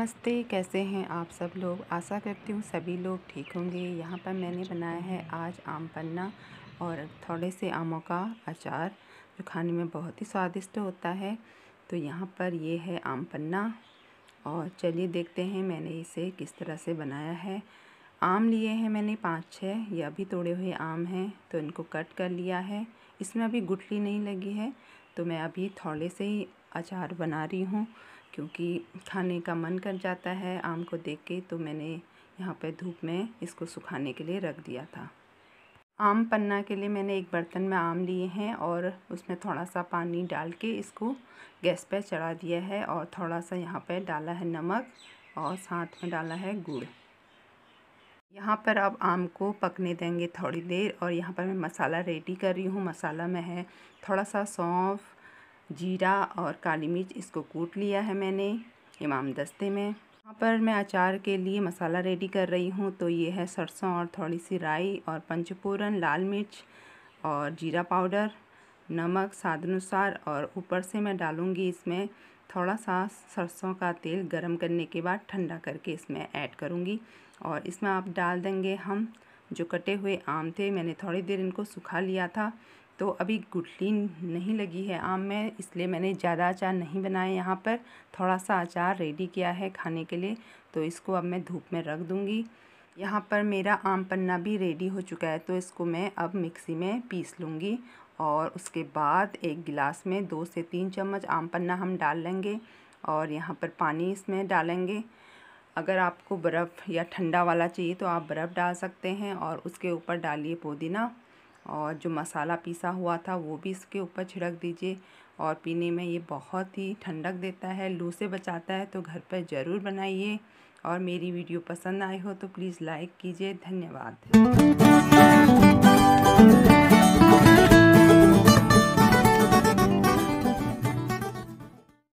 नमस्ते कैसे हैं आप सब लोग आशा करती हूँ सभी लोग ठीक होंगे यहाँ पर मैंने अच्छा। बनाया है आज आम पन्ना और थोड़े से आमों का अचार जो खाने में बहुत ही स्वादिष्ट होता है तो यहाँ पर ये है आम पन्ना और चलिए देखते हैं मैंने इसे किस तरह से बनाया है आम लिए हैं मैंने पाँच छः ये अभी तोड़े हुए आम हैं तो इनको कट कर लिया है इसमें अभी गुठली नहीं लगी है तो मैं अभी थोड़े से ही अचार बना रही हूँ क्योंकि खाने का मन कर जाता है आम को देख के तो मैंने यहाँ पे धूप में इसको सुखाने के लिए रख दिया था आम पन्ना के लिए मैंने एक बर्तन में आम लिए हैं और उसमें थोड़ा सा पानी डाल के इसको गैस पे चढ़ा दिया है और थोड़ा सा यहाँ पे डाला है नमक और साथ में डाला है गुड़ यहाँ पर अब आम को पकने देंगे थोड़ी देर और यहाँ पर मैं मसाला रेडी कर रही हूँ मसाला में है थोड़ा सा सौंफ जीरा और काली मिर्च इसको कूट लिया है मैंने इमाम दस्ते में यहाँ पर मैं अचार के लिए मसाला रेडी कर रही हूँ तो ये है सरसों और थोड़ी सी राई और पंचपूरन लाल मिर्च और जीरा पाउडर नमक स्वाद अनुसार और ऊपर से मैं डालूँगी इसमें थोड़ा सा सरसों का तेल गरम करने के बाद ठंडा करके इसमें ऐड करूँगी और इसमें आप डाल देंगे हम जो कटे हुए आम थे मैंने थोड़ी देर इनको सूखा लिया था तो अभी गुटली नहीं लगी है आम में इसलिए मैंने ज़्यादा अचार नहीं बनाया यहाँ पर थोड़ा सा अचार रेडी किया है खाने के लिए तो इसको अब मैं धूप में रख दूँगी यहाँ पर मेरा आम पन्ना भी रेडी हो चुका है तो इसको मैं अब मिक्सी में पीस लूँगी और उसके बाद एक गिलास में दो से तीन चम्मच आम पन्ना हम डाल लेंगे और यहाँ पर पानी इसमें डालेंगे अगर आपको बर्फ़ या ठंडा वाला चाहिए तो आप बर्फ़ डाल सकते हैं और उसके ऊपर डालिए पुदीना और जो मसाला पीसा हुआ था वो भी इसके ऊपर छिड़क दीजिए और पीने में ये बहुत ही ठंडक देता है लू से बचाता है तो घर पर ज़रूर बनाइए और मेरी वीडियो पसंद आई हो तो प्लीज़ लाइक कीजिए धन्यवाद